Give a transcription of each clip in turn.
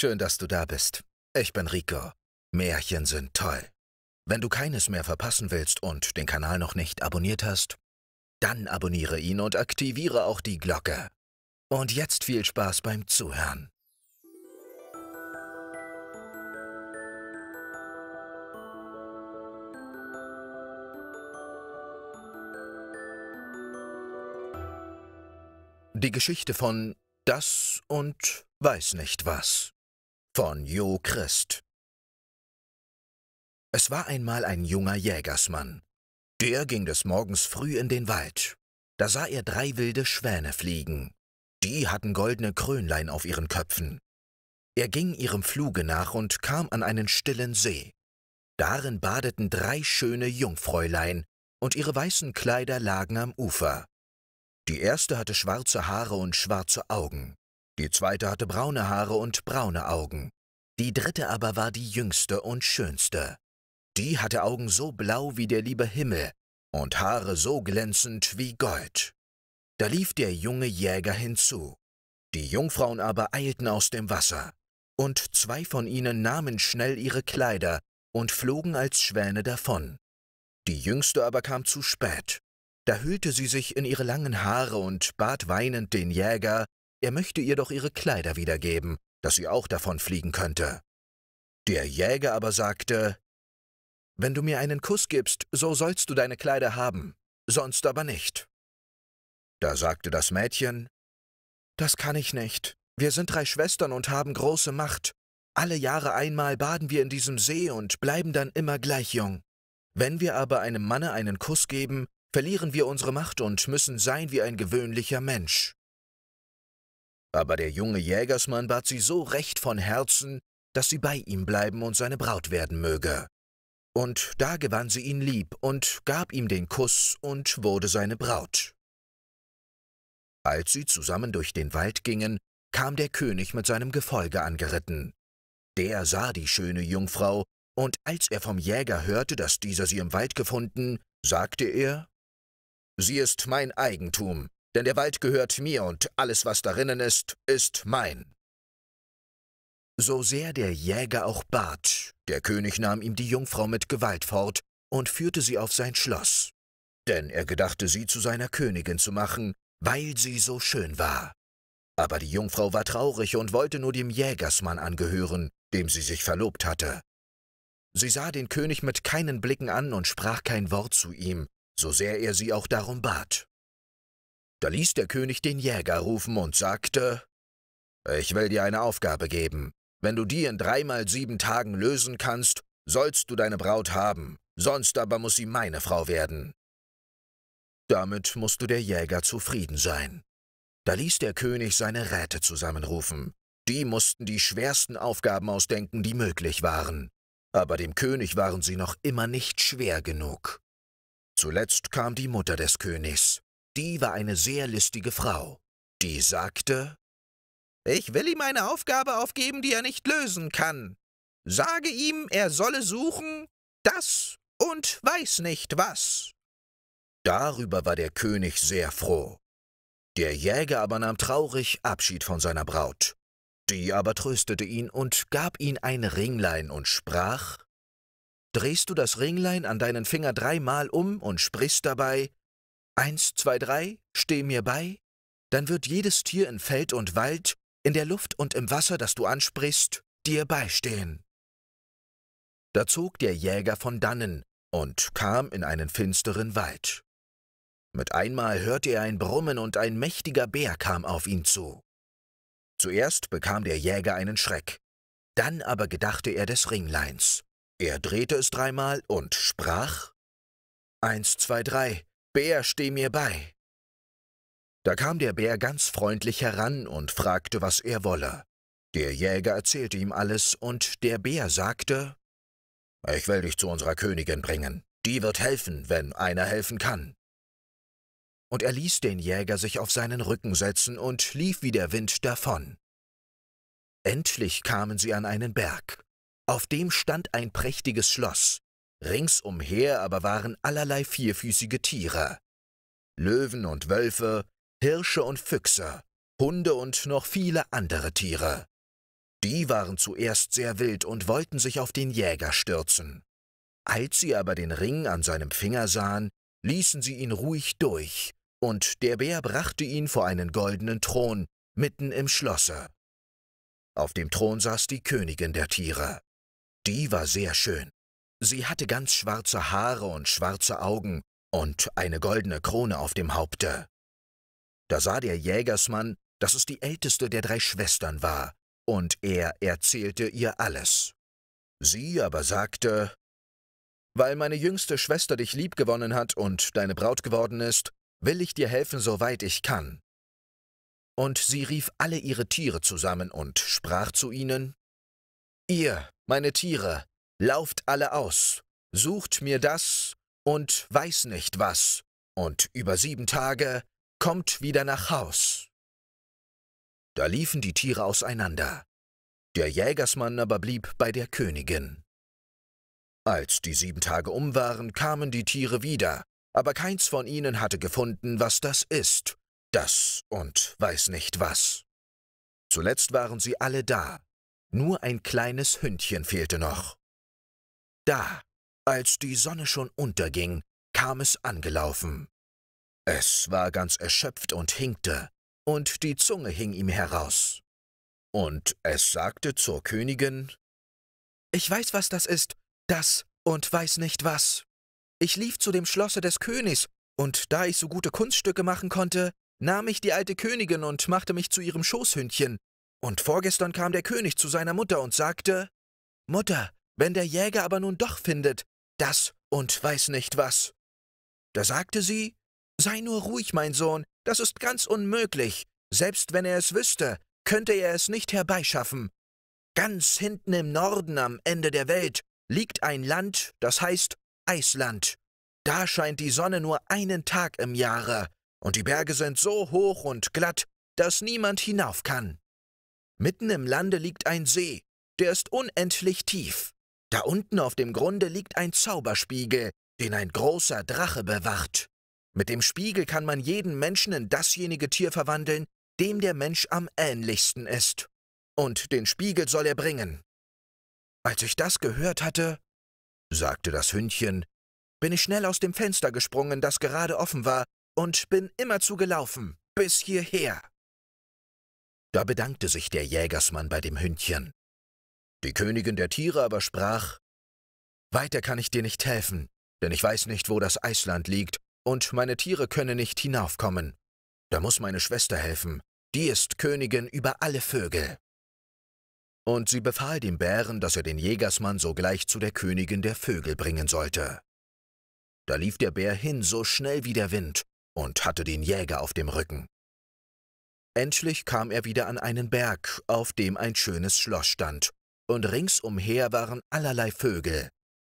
Schön, dass du da bist. Ich bin Rico. Märchen sind toll. Wenn du keines mehr verpassen willst und den Kanal noch nicht abonniert hast, dann abonniere ihn und aktiviere auch die Glocke. Und jetzt viel Spaß beim Zuhören. Die Geschichte von Das und Weiß nicht was von Jo Christ. Es war einmal ein junger Jägersmann. Der ging des Morgens früh in den Wald. Da sah er drei wilde Schwäne fliegen. Die hatten goldene Krönlein auf ihren Köpfen. Er ging ihrem Fluge nach und kam an einen stillen See. Darin badeten drei schöne Jungfräulein, und ihre weißen Kleider lagen am Ufer. Die erste hatte schwarze Haare und schwarze Augen, die zweite hatte braune Haare und braune Augen. Die dritte aber war die jüngste und schönste. Die hatte Augen so blau wie der liebe Himmel und Haare so glänzend wie Gold. Da lief der junge Jäger hinzu. Die Jungfrauen aber eilten aus dem Wasser, und zwei von ihnen nahmen schnell ihre Kleider und flogen als Schwäne davon. Die jüngste aber kam zu spät. Da hüllte sie sich in ihre langen Haare und bat weinend den Jäger, er möchte ihr doch ihre Kleider wiedergeben, dass sie auch davon fliegen könnte. Der Jäger aber sagte, Wenn du mir einen Kuss gibst, so sollst du deine Kleider haben, sonst aber nicht. Da sagte das Mädchen, Das kann ich nicht. Wir sind drei Schwestern und haben große Macht. Alle Jahre einmal baden wir in diesem See und bleiben dann immer gleich jung. Wenn wir aber einem Manne einen Kuss geben, verlieren wir unsere Macht und müssen sein wie ein gewöhnlicher Mensch. Aber der junge Jägersmann bat sie so recht von Herzen, dass sie bei ihm bleiben und seine Braut werden möge. Und da gewann sie ihn lieb und gab ihm den Kuss und wurde seine Braut. Als sie zusammen durch den Wald gingen, kam der König mit seinem Gefolge angeritten. Der sah die schöne Jungfrau, und als er vom Jäger hörte, dass dieser sie im Wald gefunden, sagte er, Sie ist mein Eigentum, denn der Wald gehört mir und alles, was darinnen ist, ist mein. So sehr der Jäger auch bat, der König nahm ihm die Jungfrau mit Gewalt fort und führte sie auf sein Schloss, denn er gedachte, sie zu seiner Königin zu machen, weil sie so schön war. Aber die Jungfrau war traurig und wollte nur dem Jägersmann angehören, dem sie sich verlobt hatte. Sie sah den König mit keinen Blicken an und sprach kein Wort zu ihm, so sehr er sie auch darum bat. Da ließ der König den Jäger rufen und sagte, »Ich will dir eine Aufgabe geben. Wenn du die in dreimal sieben Tagen lösen kannst, sollst du deine Braut haben, sonst aber muss sie meine Frau werden.« Damit musste der Jäger zufrieden sein. Da ließ der König seine Räte zusammenrufen. Die mussten die schwersten Aufgaben ausdenken, die möglich waren. Aber dem König waren sie noch immer nicht schwer genug. Zuletzt kam die Mutter des Königs die war eine sehr listige Frau. Die sagte, ich will ihm eine Aufgabe aufgeben, die er nicht lösen kann. Sage ihm, er solle suchen das und weiß nicht was. Darüber war der König sehr froh. Der Jäger aber nahm traurig Abschied von seiner Braut. Die aber tröstete ihn und gab ihm ein Ringlein und sprach, Drehst du das Ringlein an deinen Finger dreimal um und sprichst dabei, Eins, zwei, drei, steh mir bei, dann wird jedes Tier in Feld und Wald, in der Luft und im Wasser, das du ansprichst, dir beistehen. Da zog der Jäger von dannen und kam in einen finsteren Wald. Mit einmal hörte er ein Brummen und ein mächtiger Bär kam auf ihn zu. Zuerst bekam der Jäger einen Schreck, dann aber gedachte er des Ringleins. Er drehte es dreimal und sprach Eins, zwei, drei, Bär, steh mir bei. Da kam der Bär ganz freundlich heran und fragte, was er wolle. Der Jäger erzählte ihm alles, und der Bär sagte, »Ich will dich zu unserer Königin bringen. Die wird helfen, wenn einer helfen kann.« Und er ließ den Jäger sich auf seinen Rücken setzen und lief wie der Wind davon. Endlich kamen sie an einen Berg. Auf dem stand ein prächtiges Schloss ringsumher aber waren allerlei vierfüßige Tiere. Löwen und Wölfe, Hirsche und Füchse, Hunde und noch viele andere Tiere. Die waren zuerst sehr wild und wollten sich auf den Jäger stürzen. Als sie aber den Ring an seinem Finger sahen, ließen sie ihn ruhig durch, und der Bär brachte ihn vor einen goldenen Thron mitten im Schlosse. Auf dem Thron saß die Königin der Tiere. Die war sehr schön. Sie hatte ganz schwarze Haare und schwarze Augen und eine goldene Krone auf dem Haupte. Da sah der Jägersmann, dass es die älteste der drei Schwestern war, und er erzählte ihr alles. Sie aber sagte, weil meine jüngste Schwester dich liebgewonnen hat und deine Braut geworden ist, will ich dir helfen, soweit ich kann. Und sie rief alle ihre Tiere zusammen und sprach zu ihnen, Ihr, meine Tiere, Lauft alle aus, sucht mir das und weiß nicht was, und über sieben Tage kommt wieder nach Haus. Da liefen die Tiere auseinander. Der Jägersmann aber blieb bei der Königin. Als die sieben Tage um waren, kamen die Tiere wieder, aber keins von ihnen hatte gefunden, was das ist, das und weiß nicht was. Zuletzt waren sie alle da, nur ein kleines Hündchen fehlte noch. Da, als die Sonne schon unterging, kam es angelaufen. Es war ganz erschöpft und hinkte, und die Zunge hing ihm heraus. Und es sagte zur Königin, Ich weiß, was das ist, das und weiß nicht was. Ich lief zu dem Schlosse des Königs, und da ich so gute Kunststücke machen konnte, nahm ich die alte Königin und machte mich zu ihrem Schoßhündchen, und vorgestern kam der König zu seiner Mutter und sagte, Mutter, wenn der Jäger aber nun doch findet, das und weiß nicht was. Da sagte sie, Sei nur ruhig, mein Sohn, das ist ganz unmöglich. Selbst wenn er es wüsste, könnte er es nicht herbeischaffen. Ganz hinten im Norden am Ende der Welt liegt ein Land, das heißt Eisland. Da scheint die Sonne nur einen Tag im Jahre, und die Berge sind so hoch und glatt, dass niemand hinauf kann. Mitten im Lande liegt ein See, der ist unendlich tief. Da unten auf dem Grunde liegt ein Zauberspiegel, den ein großer Drache bewacht. Mit dem Spiegel kann man jeden Menschen in dasjenige Tier verwandeln, dem der Mensch am ähnlichsten ist. Und den Spiegel soll er bringen. Als ich das gehört hatte, sagte das Hündchen, bin ich schnell aus dem Fenster gesprungen, das gerade offen war, und bin immerzu gelaufen, bis hierher. Da bedankte sich der Jägersmann bei dem Hündchen. Die Königin der Tiere aber sprach, Weiter kann ich dir nicht helfen, denn ich weiß nicht, wo das Eisland liegt, und meine Tiere können nicht hinaufkommen. Da muss meine Schwester helfen, die ist Königin über alle Vögel. Und sie befahl dem Bären, dass er den Jägersmann sogleich zu der Königin der Vögel bringen sollte. Da lief der Bär hin so schnell wie der Wind und hatte den Jäger auf dem Rücken. Endlich kam er wieder an einen Berg, auf dem ein schönes Schloss stand, und ringsumher waren allerlei Vögel,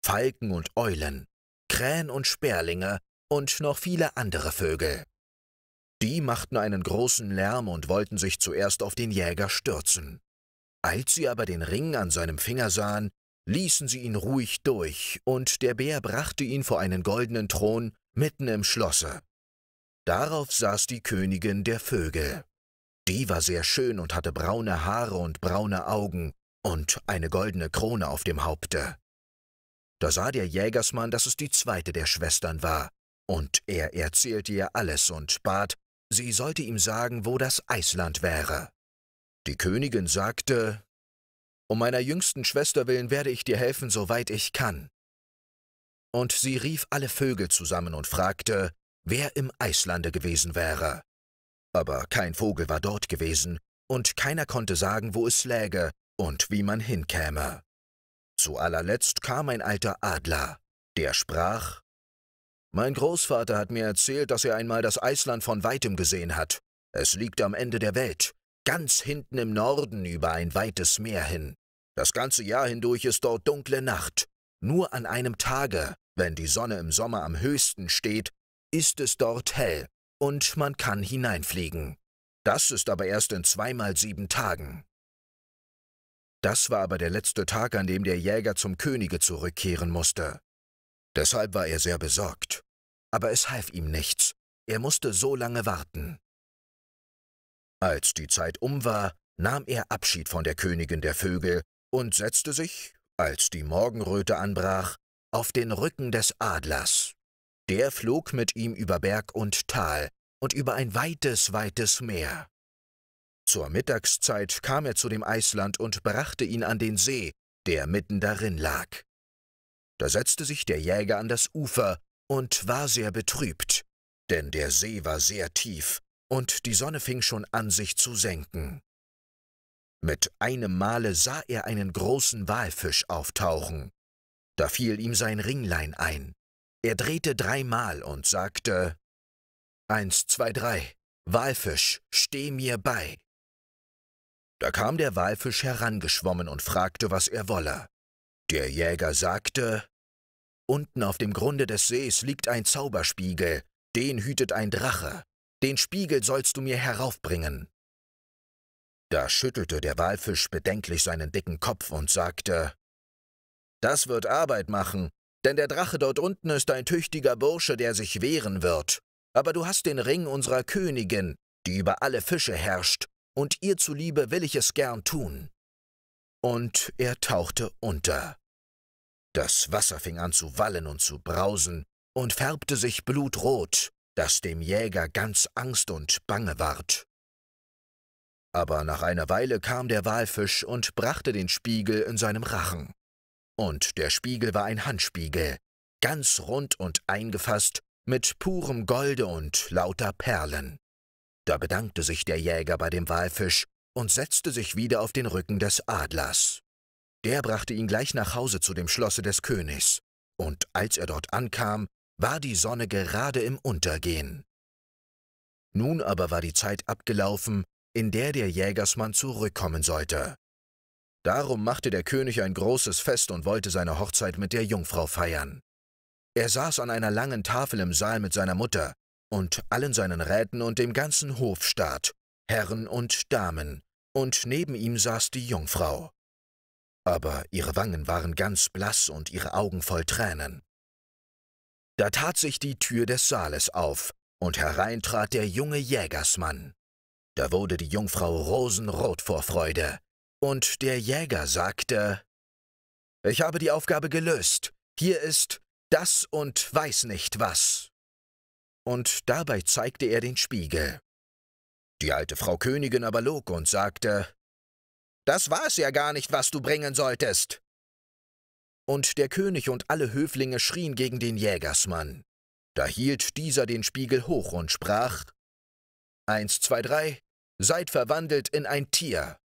Falken und Eulen, Krähen und Sperlinge und noch viele andere Vögel. Die machten einen großen Lärm und wollten sich zuerst auf den Jäger stürzen. Als sie aber den Ring an seinem Finger sahen, ließen sie ihn ruhig durch, und der Bär brachte ihn vor einen goldenen Thron mitten im Schlosse. Darauf saß die Königin der Vögel. Die war sehr schön und hatte braune Haare und braune Augen, und eine goldene Krone auf dem Haupte. Da sah der Jägersmann, dass es die zweite der Schwestern war, und er erzählte ihr alles und bat, sie sollte ihm sagen, wo das Eisland wäre. Die Königin sagte, Um meiner jüngsten Schwester willen werde ich dir helfen, soweit ich kann. Und sie rief alle Vögel zusammen und fragte, wer im Eislande gewesen wäre. Aber kein Vogel war dort gewesen, und keiner konnte sagen, wo es läge, und wie man hinkäme. Zu allerletzt kam ein alter Adler, der sprach Mein Großvater hat mir erzählt, dass er einmal das Eisland von weitem gesehen hat. Es liegt am Ende der Welt, ganz hinten im Norden über ein weites Meer hin. Das ganze Jahr hindurch ist dort dunkle Nacht. Nur an einem Tage, wenn die Sonne im Sommer am höchsten steht, ist es dort hell und man kann hineinfliegen. Das ist aber erst in zweimal sieben Tagen. Das war aber der letzte Tag, an dem der Jäger zum Könige zurückkehren musste. Deshalb war er sehr besorgt. Aber es half ihm nichts. Er musste so lange warten. Als die Zeit um war, nahm er Abschied von der Königin der Vögel und setzte sich, als die Morgenröte anbrach, auf den Rücken des Adlers. Der flog mit ihm über Berg und Tal und über ein weites, weites Meer. Zur Mittagszeit kam er zu dem Eisland und brachte ihn an den See, der mitten darin lag. Da setzte sich der Jäger an das Ufer und war sehr betrübt, denn der See war sehr tief und die Sonne fing schon an, sich zu senken. Mit einem Male sah er einen großen Walfisch auftauchen. Da fiel ihm sein Ringlein ein. Er drehte dreimal und sagte, Eins, zwei, drei, Walfisch, steh mir bei. Da kam der Walfisch herangeschwommen und fragte, was er wolle. Der Jäger sagte, Unten auf dem Grunde des Sees liegt ein Zauberspiegel, den hütet ein Drache. Den Spiegel sollst du mir heraufbringen. Da schüttelte der Walfisch bedenklich seinen dicken Kopf und sagte, Das wird Arbeit machen, denn der Drache dort unten ist ein tüchtiger Bursche, der sich wehren wird. Aber du hast den Ring unserer Königin, die über alle Fische herrscht, und ihr zuliebe will ich es gern tun. Und er tauchte unter. Das Wasser fing an zu wallen und zu brausen und färbte sich blutrot, daß dem Jäger ganz Angst und Bange ward. Aber nach einer Weile kam der Walfisch und brachte den Spiegel in seinem Rachen. Und der Spiegel war ein Handspiegel, ganz rund und eingefasst, mit purem Golde und lauter Perlen. Da bedankte sich der Jäger bei dem Walfisch und setzte sich wieder auf den Rücken des Adlers. Der brachte ihn gleich nach Hause zu dem Schlosse des Königs, und als er dort ankam, war die Sonne gerade im Untergehen. Nun aber war die Zeit abgelaufen, in der der Jägersmann zurückkommen sollte. Darum machte der König ein großes Fest und wollte seine Hochzeit mit der Jungfrau feiern. Er saß an einer langen Tafel im Saal mit seiner Mutter, und allen seinen Räten und dem ganzen Hofstaat, Herren und Damen, und neben ihm saß die Jungfrau. Aber ihre Wangen waren ganz blass und ihre Augen voll Tränen. Da tat sich die Tür des Saales auf, und herein trat der junge Jägersmann. Da wurde die Jungfrau rosenrot vor Freude, und der Jäger sagte, Ich habe die Aufgabe gelöst, hier ist das und weiß nicht was und dabei zeigte er den Spiegel. Die alte Frau Königin aber log und sagte, »Das war's ja gar nicht, was du bringen solltest!« Und der König und alle Höflinge schrien gegen den Jägersmann. Da hielt dieser den Spiegel hoch und sprach, »Eins, zwei, drei, seid verwandelt in ein Tier!«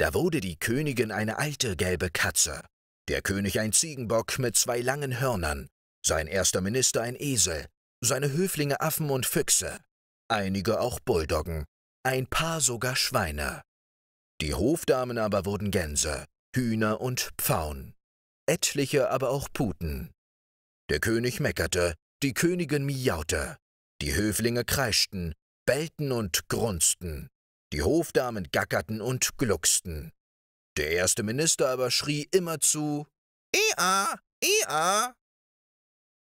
Da wurde die Königin eine alte gelbe Katze, der König ein Ziegenbock mit zwei langen Hörnern, sein erster Minister ein Esel, seine Höflinge Affen und Füchse, einige auch Bulldoggen, ein paar sogar Schweine. Die Hofdamen aber wurden Gänse, Hühner und Pfauen, etliche aber auch Puten. Der König meckerte, die Königin miaute, die Höflinge kreischten, bellten und grunzten, die Hofdamen gackerten und glucksten. Der erste Minister aber schrie immerzu: Ea, Ea!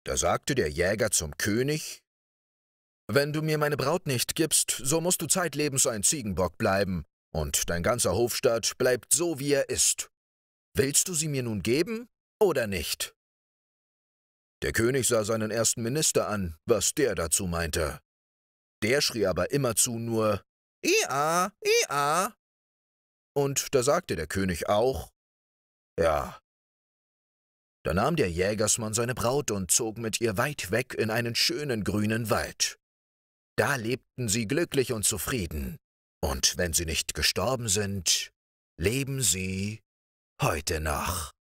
Da sagte der Jäger zum König, Wenn du mir meine Braut nicht gibst, so musst du zeitlebens ein Ziegenbock bleiben, und dein ganzer Hofstaat bleibt so, wie er ist. Willst du sie mir nun geben oder nicht? Der König sah seinen ersten Minister an, was der dazu meinte. Der schrie aber immerzu nur Ia, Ia. Und da sagte der König auch Ja, da nahm der Jägersmann seine Braut und zog mit ihr weit weg in einen schönen grünen Wald. Da lebten sie glücklich und zufrieden, und wenn sie nicht gestorben sind, leben sie heute noch.